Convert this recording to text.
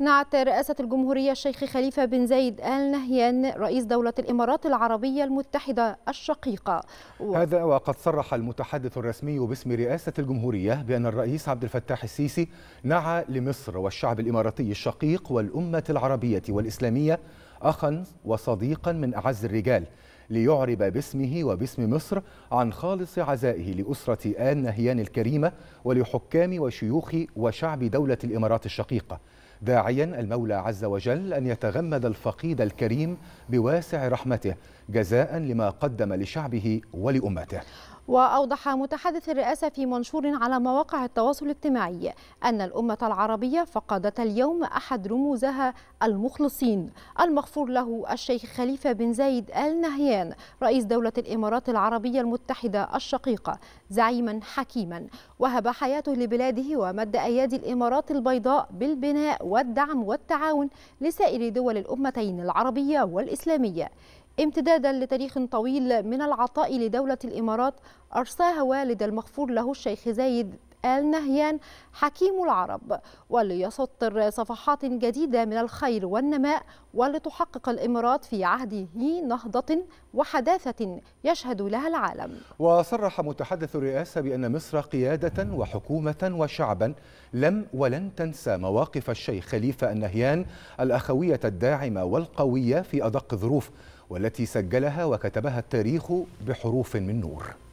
نعت رئاسة الجمهورية الشيخ خليفة بن زايد آل نهيان رئيس دولة الإمارات العربية المتحدة الشقيقة و... هذا وقد صرح المتحدث الرسمي باسم رئاسة الجمهورية بأن الرئيس عبد الفتاح السيسي نعى لمصر والشعب الإماراتي الشقيق والأمة العربية والإسلامية أخا وصديقا من أعز الرجال ليعرب باسمه وباسم مصر عن خالص عزائه لأسرة آل نهيان الكريمة ولحكام وشيوخ وشعب دولة الإمارات الشقيقة داعيا المولى عز وجل أن يتغمد الفقيد الكريم بواسع رحمته جزاء لما قدم لشعبه ولأمته وأوضح متحدث الرئاسة في منشور على مواقع التواصل الاجتماعي أن الأمة العربية فقدت اليوم أحد رموزها المخلصين المغفور له الشيخ خليفة بن زايد آل نهيان رئيس دولة الإمارات العربية المتحدة الشقيقة زعيما حكيما وهب حياته لبلاده ومد أيادي الإمارات البيضاء بالبناء والدعم والتعاون لسائر دول الأمتين العربية والإسلامية امتدادا لتاريخ طويل من العطاء لدولة الإمارات أرساها والد المغفور له الشيخ زايد آل نهيان حكيم العرب وليسطر صفحات جديدة من الخير والنماء ولتحقق الإمارات في عهده نهضة وحداثة يشهد لها العالم وصرح متحدث الرئاسة بأن مصر قيادة وحكومة وشعبا لم ولن تنسى مواقف الشيخ خليفة النهيان الأخوية الداعمة والقوية في أدق الظروف والتي سجلها وكتبها التاريخ بحروف من نور